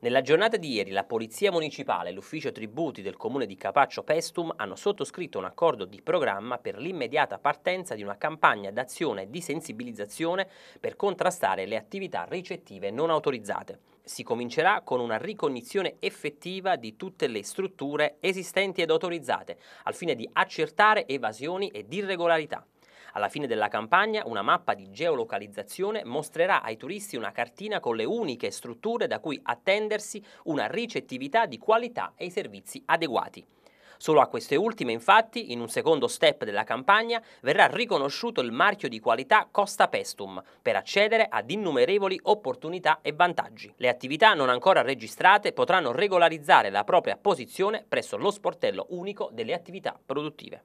Nella giornata di ieri la Polizia Municipale e l'Ufficio Tributi del Comune di Capaccio Pestum hanno sottoscritto un accordo di programma per l'immediata partenza di una campagna d'azione e di sensibilizzazione per contrastare le attività ricettive non autorizzate. Si comincerà con una ricognizione effettiva di tutte le strutture esistenti ed autorizzate, al fine di accertare evasioni ed irregolarità. Alla fine della campagna una mappa di geolocalizzazione mostrerà ai turisti una cartina con le uniche strutture da cui attendersi una ricettività di qualità e i servizi adeguati. Solo a queste ultime, infatti, in un secondo step della campagna, verrà riconosciuto il marchio di qualità Costa Pestum per accedere ad innumerevoli opportunità e vantaggi. Le attività non ancora registrate potranno regolarizzare la propria posizione presso lo sportello unico delle attività produttive.